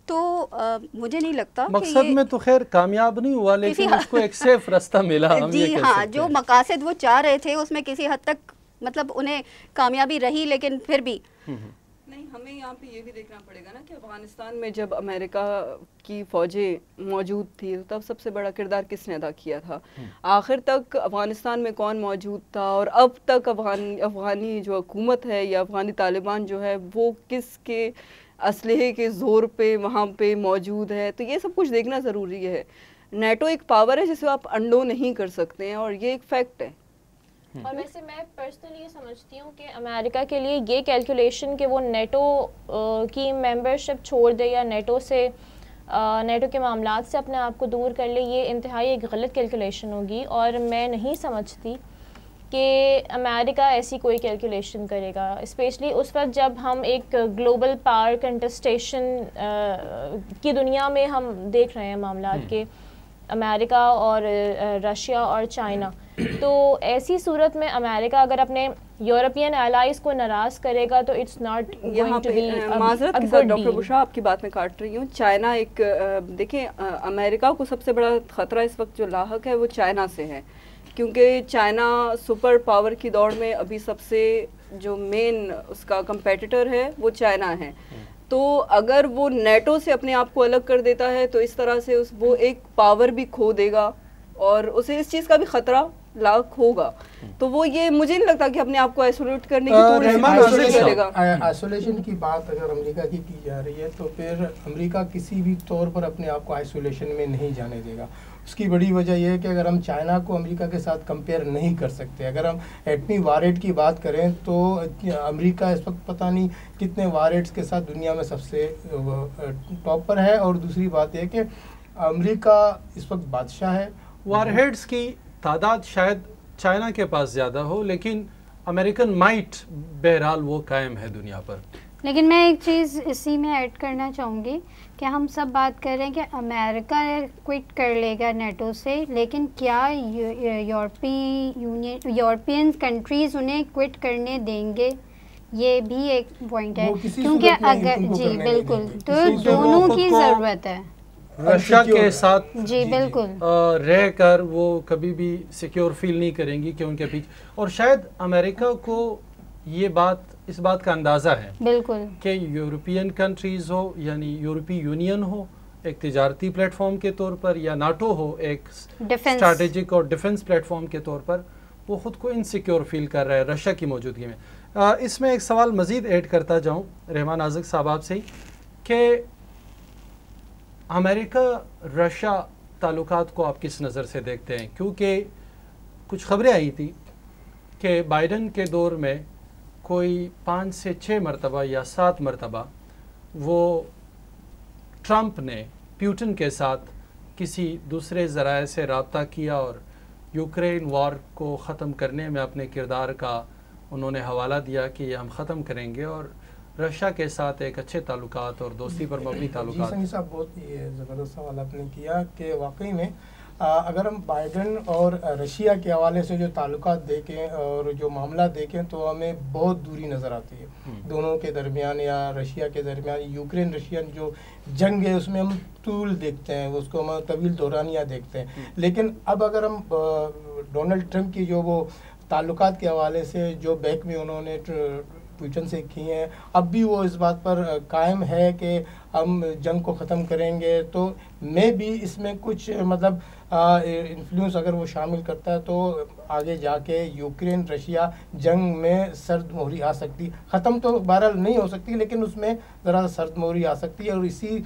S3: तो आ, मुझे नहीं लगता मकसद में
S1: तो खैर कामयाब नहीं हुआ लेकिन उसको एक सेफ
S5: रास्ता मिला
S3: हम जी हाँ जो मकासद वो चाह रहे थे उसमें किसी हद तक मतलब उन्हें कामयाबी रही लेकिन फिर भी हम्म,
S5: हम्म। नहीं हमें यहाँ पे ये भी देखना पड़ेगा ना कि अफगानिस्तान में जब अमेरिका की फौजें मौजूद थी तो तब सबसे बड़ा किरदार किसने अदा किया था हम्म। आखिर तक अफगानिस्तान में कौन मौजूद था और अब तक अफगान अफगानी जो हुकूमत है या अफगानी तालिबान जो है वो किसके असलहे के ज़ोर पे वहाँ पे मौजूद है तो ये सब कुछ देखना ज़रूरी है नेटो एक पावर है जिसे आप
S2: अंडो नहीं कर सकते हैं और ये एक फैक्ट है हम्म। और वैसे मैं पर्सनली ये समझती हूँ कि अमेरिका के लिए ये कैलकुलेशन कि वो नेटो की मेंबरशिप छोड़ दे या नेटो से नेटो के मामला से अपने आप को दूर कर ले ये इंतहाई एक गलत कैलकुलेशन होगी और मैं नहीं समझती कि अमेरिका ऐसी कोई कैलकुलेशन करेगा स्पेशली उस वक्त जब हम एक ग्लोबल पावर कंटेस्टेशन की दुनिया में हम देख रहे हैं मामला हम्म। के अमेरिका और रशिया और चाइना तो ऐसी सूरत में अमेरिका अगर अपने यूरोपियन एलाइज को नाराज करेगा तो इट्स नॉट यहाँ पे माजरत के साथ डॉक्टर बुशा आपकी बात
S5: में काट रही हूँ चाइना एक देखिए अमेरिका को सबसे बड़ा ख़तरा इस वक्त जो लाक है वो चाइना से है क्योंकि चाइना सुपर पावर की दौड़ में अभी सबसे जो मेन उसका कंपेटिटर है वो चाइना है तो अगर वो नेटो से अपने आप को अलग कर देता है तो इस तरह से उस वो एक पावर भी खो देगा और उसे इस चीज़ का भी ख़तरा लाख होगा तो वो ये मुझे नहीं लगता कि अपने आप को आइसोलेट करने की
S6: आइसोलेशन की बात अगर अमेरिका की की जा रही है तो फिर अमेरिका किसी भी तौर पर अपने आप को आइसोलेशन में नहीं जाने देगा उसकी बड़ी वजह यह है कि अगर हम चाइना को अमेरिका के साथ कंपेयर नहीं कर सकते अगर हम एटमी वारेट की बात करें तो अमेरिका इस वक्त पता नहीं कितने वारेट्स के साथ दुनिया में सबसे टॉप पर है और दूसरी बात यह कि अमेरिका इस वक्त बादशाह है वारहेड्स
S1: की तादाद शायद चाइना के पास ज़्यादा हो लेकिन अमेरिकन माइट बहरहाल वो कायम है दुनिया पर
S4: लेकिन मैं एक चीज़ इसी में ऐड करना चाहूँगी कि हम सब बात कर रहे हैं कि अमेरिका क्विट कर लेगा नेटो से लेकिन क्या यूरोपी यूनियन यूरोपियन कंट्रीज़ उन्हें क्विट करने देंगे ये भी एक पॉइंट है क्योंकि अगर जी बिल्कुल तो दोनों की ज़रूरत है
S1: रशिया के साथ जी बिल्कुल रह कर वो कभी भी सिक्योर फील नहीं करेंगी कि उनके पीछे और शायद अमेरिका को ये बात इस बात का अंदाज़ा है बिल्कुल कि यूरोपियन कंट्रीज़ हो यानी यूरोपीय यूनियन हो एक तजारती प्लेटफॉर्म के तौर पर या नाटो हो एक स्ट्रेटेजिक और डिफेंस प्लेटफॉर्म के तौर पर वो ख़ुद को इनसिक्योर फील कर रहा है रशिया की मौजूदगी में इसमें एक सवाल मज़ीद ऐड करता जाऊँ रहमान आजक साहब आपसे कि अमेरिका रशा ताल्लुक को आप किस नज़र से देखते हैं क्योंकि कुछ खबरें आई थी कि बाइडन के दौर में कोई पाँच से छः मरतबा या सात मरतबा वो ट्रंप ने प्यूटन के साथ किसी दूसरे ज़रा से रबता किया और यूक्रेन वॉर को ख़त्म करने में अपने किरदार का उन्होंने हवाला दिया कि ये हम ख़त्म करेंगे और रशिया के साथ एक अच्छे ताल्लुक और दोस्ती पर मबनी ताल्लुक
S6: साहब बहुत ज़बरदस्त सवाल आपने किया कि वाकई में आ, अगर हम बाइडन और रशिया के हवाले से जो ताल्लुक देखें और जो मामला देखें तो हमें बहुत दूरी नज़र आती है हम्म। दोनों के दरमियान या रशिया के दरमियान यूक्रेन रशियन जो जंग है उसमें हम तूल देखते हैं उसको हम तवील दौरानिया देखते हैं हम्म। लेकिन अब अगर हम डोनाल्ड ट्रंप की जो वो ताल्लुक के हवाले से जो बैक में उन्होंने ट्विटर से किए हैं अब भी वो इस बात पर कायम है कि हम जंग को ख़त्म करेंगे तो मैं भी इसमें कुछ मतलब इन्फ्लुएंस अगर वो शामिल करता है तो आगे जाके यूक्रेन रशिया जंग में सर्द मोहरी आ सकती ख़त्म तो बहरहाल नहीं हो सकती लेकिन उसमें ज़रा सर्द मोहरी आ सकती है और इसी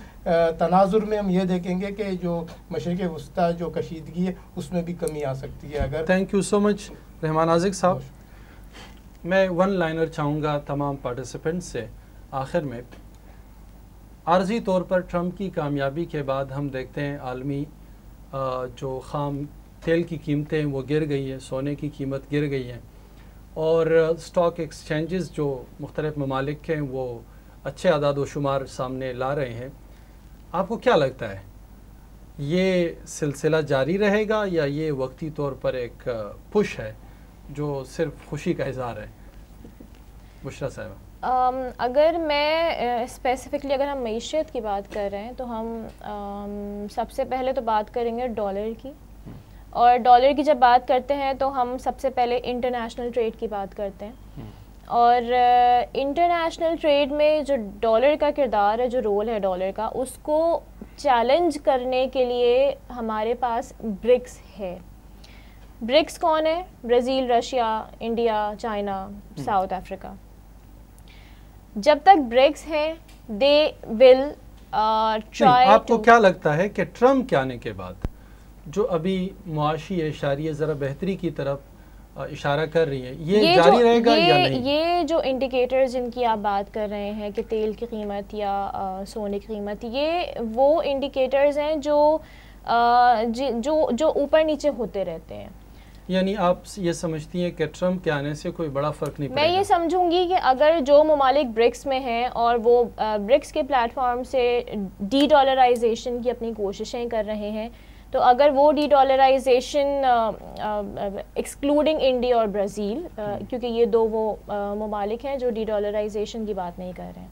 S6: तनाजुर में हम ये देखेंगे कि जो मशरक़ वस्ती जो कशीदगी है उसमें भी कमी आ सकती है अगर
S1: thank you so much Rahman Azik साहब
S6: मैं वन लाइनर
S1: चाहूँगा तमाम पार्टिसिपेंट्स से आखिर में आर्जी तौर पर ट्रम्प की कामयाबी के बाद हम देखते हैं आलमी जो खाम तेल की कीमतें वो गिर गई हैं सोने की कीमत गिर गई हैं और स्टॉक एक्सचेंजेस जो मुख्तलिफ ममालिक हैं वो अच्छे आदाद व शुमार सामने ला रहे हैं आपको क्या लगता है ये सिलसिला जारी रहेगा या ये वक्ती तौर पर एक पुश है जो सिर्फ खुशी का इजहार है बुशरा साहब
S2: um, अगर मैं स्पेसिफिकली uh, अगर हम मीशत की बात कर रहे हैं तो हम um, सबसे पहले तो बात करेंगे डॉलर की और डॉलर की जब बात करते हैं तो हम सबसे पहले इंटरनेशनल ट्रेड की बात करते हैं हम्म। और इंटरनेशनल uh, ट्रेड में जो डॉलर का किरदार है जो रोल है डॉलर का उसको चैलेंज करने के लिए हमारे पास ब्रिक्स है ब्रिक्स कौन है Brazil Russia India China hmm. South Africa जब तक ब्रिक्स है दे विल ट्राई आपको
S1: क्या लगता है कि ट्रम्प के आने के बाद जो अभी मुआशी इशारे ज़रा बेहतरी की तरफ इशारा कर रही है ये, ये जारी रहेगा या नहीं
S2: ये जो इंडिकेटर्स जिनकी आप बात कर रहे हैं कि तेल की कीमत या आ, सोने की कीमत ये वो इंडिकेटर्स हैं जो आ, जो जो ऊपर नीचे होते रहते हैं
S1: यानी आप ये समझती हैं कि ट्रम्प के आने से कोई बड़ा फ़र्क नहीं मैं
S2: ये समझूंगी कि अगर जो ममालिक ब्रिक्स में हैं और वो ब्रिक्स के प्लेटफॉर्म से डी डॉलराइजेशन की अपनी कोशिशें कर रहे हैं तो अगर वो डी डॉलराइजेशन एक्सक्लूडिंग इंडिया और ब्राज़ील हम्म। क्योंकि ये दो वो ममालिक हैं जो डी डॉलराइजेशन की बात नहीं कर रहे हैं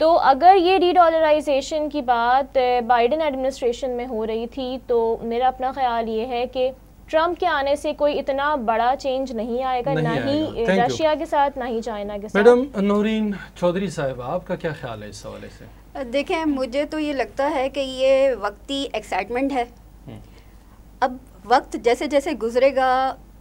S2: तो अगर ये डी डॉलराइजेशन की बात बाइडन एडमिनिस्ट्रेशन में हो रही थी तो मेरा अपना ख्याल ये है कि ट्रम्प के आने से कोई इतना बड़ा चेंज नहीं आएगा ना ही रशिया के साथ ना ही चाइना के साथ
S1: मैडम नौरीन चौधरी साहब आपका क्या ख्याल है इस हवाले से
S2: देखें मुझे
S3: तो ये लगता है कि ये वक्ती एक्साइटमेंट है हम्म। अब वक्त जैसे जैसे गुजरेगा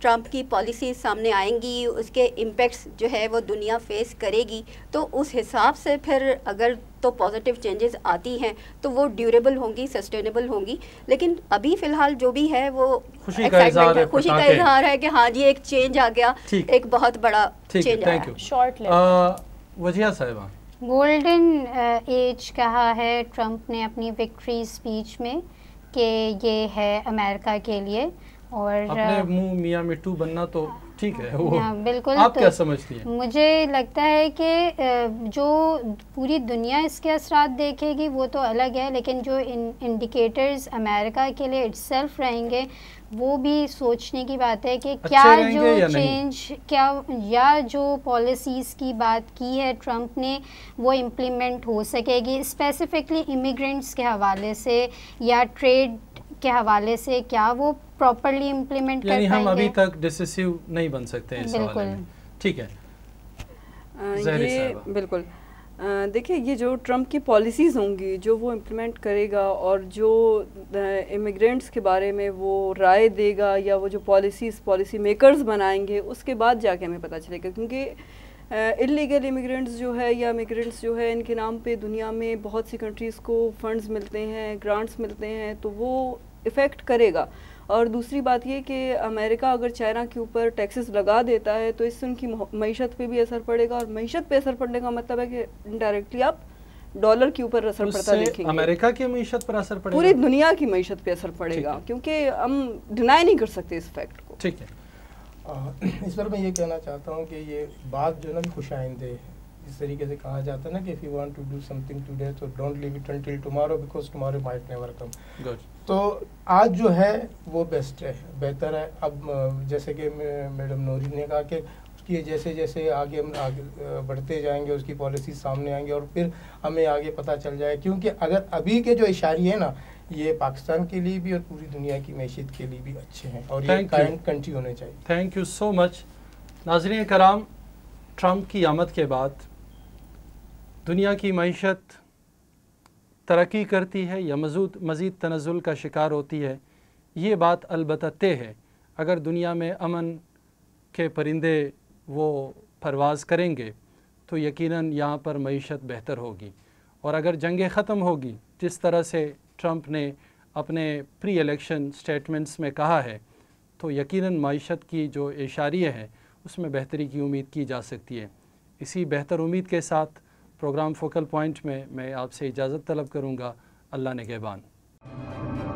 S3: ट्रंप की पॉलिसी सामने आएंगी उसके इम्पेक्ट्स जो है वो दुनिया फेस करेगी तो उस हिसाब से फिर अगर तो पॉजिटिव चेंजेस आती हैं तो वो ड्यूरेबल होंगी सस्टेनेबल होंगी लेकिन अभी फिलहाल जो भी है वो खुशी का इजहार है खुशी का इजहार है कि हाँ जी एक चेंज आ गया एक बहुत बड़ा चेंज आया शॉर्ट
S1: वजिया साहिबा
S3: गोल्डन एज कहा है
S4: ट्रंप ने अपनी विक्ट्री स्पीच में कि ये है अमेरिका के लिए और अपने
S1: मुंह मियां मिट्टू बनना तो ठीक है वो हाँ, बिल्कुल आप तो क्या समझती हैं
S4: मुझे लगता है कि जो पूरी दुनिया इसके असर देखेगी वो तो अलग है लेकिन जो इन, इंडिकेटर्स अमेरिका के लिए इट्सल्फ रहेंगे वो भी सोचने की बात है कि अच्छे क्या जो चेंज क्या या जो पॉलिसीज़ की बात की है ट्रंप ने वो इम्प्लीमेंट हो सकेगी स्पेसिफ़िकली इमिग्रेंट्स के हवाले से या ट्रेड के हवाले से क्या वो प्रॉपरली
S5: इम्प्लीमेंट यानी हम अभी
S1: तक डिसिसिव नहीं बन सकते हैं बिल्कुल ठीक है
S5: आ, ये बिल्कुल देखिए ये जो ट्रम्प की पॉलिसीज़ होंगी जो वो इम्प्लीमेंट करेगा और जो इमिग्रेंट्स के बारे में वो राय देगा या वो जो पॉलिसीज़ पॉलिसी मेकर्स बनाएंगे उसके बाद जाके हमें पता चलेगा क्योंकि इलीगल इमिग्रेंट्स जो है या इमिग्रेंट्स जो है इनके नाम पे दुनिया में बहुत सी कंट्रीज़ को फंड्स मिलते हैं ग्रांट्स मिलते हैं तो वो इफ़ेक्ट करेगा और दूसरी बात ये कि अमेरिका अगर चाइना के ऊपर टैक्सेस लगा देता है तो इससे उनकी मीशत पे भी असर पड़ेगा और मीशत पे असर पड़ने का मतलब है कि इनडायरेक्टली आप डॉलर के ऊपर असर पड़ता देखेंगे
S6: अमेरिका की मीशत पर असर पड़ेगा पूरी
S5: दुनिया की मीशत पे असर पड़ेगा क्योंकि हम डिनाई नहीं कर सकते इस फैक्ट को
S6: ठीक है इस पर मैं ये कहना चाहता हूँ कि ये बात जो ना खुश आइंदे इस तरीके से कहा जाता है ना कि if you want to do something today तो don't leave it till tomorrow because tomorrow might never come तो आज जो है वो बेस्ट है बेहतर है अब जैसे कि मैडम नूरी ने कहा कि उसकी जैसे जैसे आगे हम आगे बढ़ते जाएंगे उसकी पॉलिसी सामने आएंगे और फिर हमें आगे पता चल जाए क्योंकि अगर अभी के जो इशारे हैं ना ये पाकिस्तान के लिए भी और पूरी दुनिया की मैशत के लिए भी अच्छे हैं और ये कायम कंट्री होने चाहिए
S1: thank you so much Nazar Karam Trump की आमद के बाद दुनिया की मीशत तरक्की करती है या मजूद मज़ीद तनज़ुल का शिकार होती है ये बात अलबत् तय है अगर दुनिया में अमन के परिंदे वो परवाज़ करेंगे तो यकीनन यहाँ पर मीशत बेहतर होगी और अगर जंगें ख़त्म होगी जिस तरह से ट्रंप ने अपने प्री इलेक्शन स्टेटमेंट्स में कहा है तो यकीनन मीशत की जो इशारे हैं उसमें बेहतरी की उम्मीद की जा सकती है इसी बेहतर उम्मीद के साथ प्रोग्राम फोकल पॉइंट में मैं आपसे इजाज़त तलब करूँगा अल्लाह नगेबान